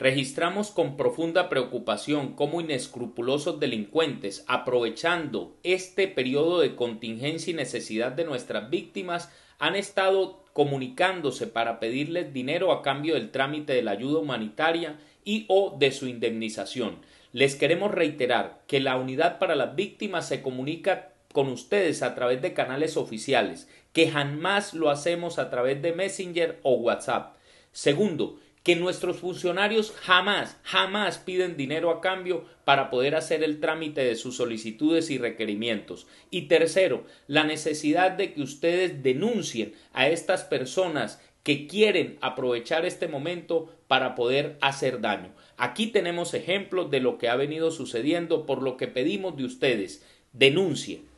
Registramos con profunda preocupación cómo inescrupulosos delincuentes, aprovechando este periodo de contingencia y necesidad de nuestras víctimas, han estado comunicándose para pedirles dinero a cambio del trámite de la ayuda humanitaria y o de su indemnización. Les queremos reiterar que la unidad para las víctimas se comunica con ustedes a través de canales oficiales, que jamás lo hacemos a través de Messenger o WhatsApp. Segundo, que nuestros funcionarios jamás, jamás piden dinero a cambio para poder hacer el trámite de sus solicitudes y requerimientos. Y tercero, la necesidad de que ustedes denuncien a estas personas que quieren aprovechar este momento para poder hacer daño. Aquí tenemos ejemplos de lo que ha venido sucediendo, por lo que pedimos de ustedes, denuncien.